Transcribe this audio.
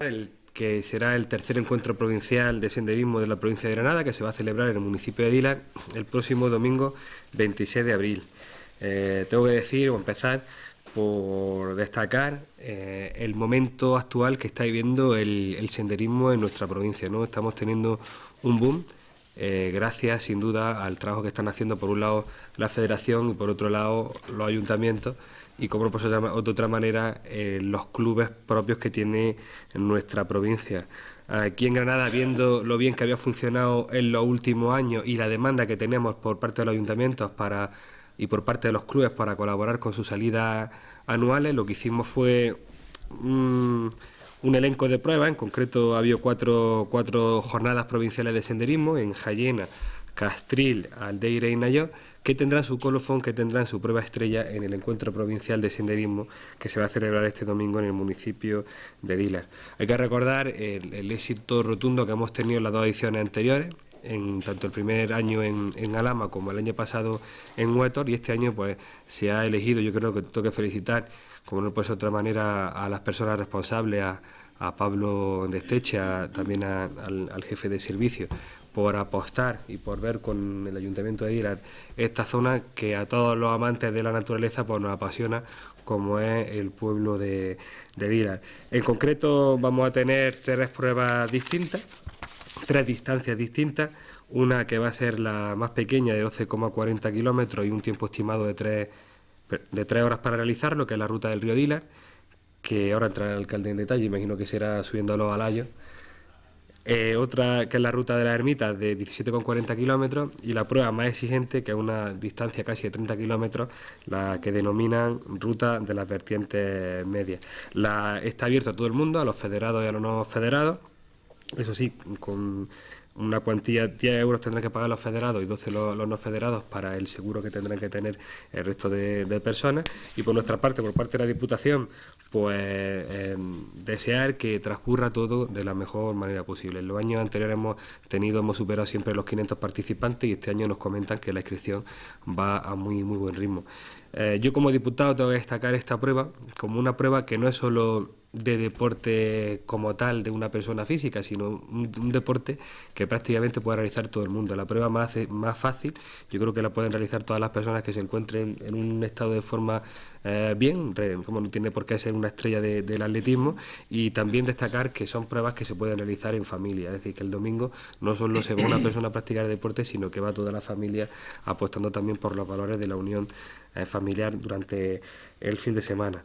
El que será el tercer encuentro provincial de senderismo de la provincia de Granada, que se va a celebrar en el municipio de Dilan el próximo domingo 26 de abril. Eh, tengo que decir o empezar por destacar eh, el momento actual que está viviendo el, senderismo en nuestra provincia. ¿no? Estamos teniendo un boom eh, gracias sin duda al trabajo que están haciendo por un lado la federación y por otro lado los ayuntamientos y como por de otra manera eh, los clubes propios que tiene nuestra provincia. Aquí en Granada, viendo lo bien que había funcionado en los últimos años y la demanda que tenemos por parte de los ayuntamientos para, y por parte de los clubes para colaborar con sus salidas anuales, lo que hicimos fue... Mm, un elenco de pruebas, en concreto ha habido cuatro, jornadas provinciales de senderismo en Jayena, Castril, Aldeire y Nayó, que tendrán su colofón, que tendrán su prueba estrella en el encuentro provincial de senderismo que se va a celebrar este domingo en el municipio de Dilar. Hay que recordar el, el éxito rotundo que hemos tenido en las dos ediciones anteriores, en tanto el primer año en, en, Alama como el año pasado en Huétor y este año pues se ha elegido, yo creo que tengo que felicitar, como no puede ser de otra manera, a las personas responsables, a, Pablo Destecha, también al, jefe de servicio, por apostar y por ver con el Ayuntamiento de Dilar... esta zona que a todos los amantes de la naturaleza pues, nos apasiona como es el pueblo de, de En concreto vamos a tener tres pruebas distintas, tres distancias distintas, una que va a ser la más pequeña de 12,40 kilómetros y un tiempo estimado de tres, de tres horas para realizarlo, que es la ruta del río Dila que ahora entrará el alcalde en detalle, imagino que será subiendo a los alayos. Eh, otra que es la ruta de la ermita de 17,40 kilómetros y la prueba más exigente, que es una distancia casi de 30 kilómetros, la que denominan ruta de las vertientes medias. La, está abierta a todo el mundo, a los federados y a los no federados eso sí, con una cuantía, 10 euros tendrán que pagar los federados y 12 los, no federados para el seguro que tendrán que tener el resto de, personas. Y por nuestra parte, por parte de la Diputación, pues em, desear que transcurra todo de la mejor manera posible. En los años anteriores hemos tenido, hemos superado siempre los 500 participantes y este año nos comentan que la inscripción va a muy, muy buen ritmo. Eh, yo como diputado tengo que destacar esta prueba como una prueba que no es solo de deporte como tal de una persona física, sino un, deporte que prácticamente puede realizar todo el mundo. La prueba más, más fácil, yo creo que la pueden realizar todas las personas que se encuentren en un estado de forma eh, bien, como no tiene por qué ser una estrella del atletismo, y también destacar que son pruebas que se pueden realizar en familia, es decir, que el domingo no solo se va una persona a practicar deporte, sino que va toda la familia apostando también por los valores de la unión eh, familiar durante el fin de semana.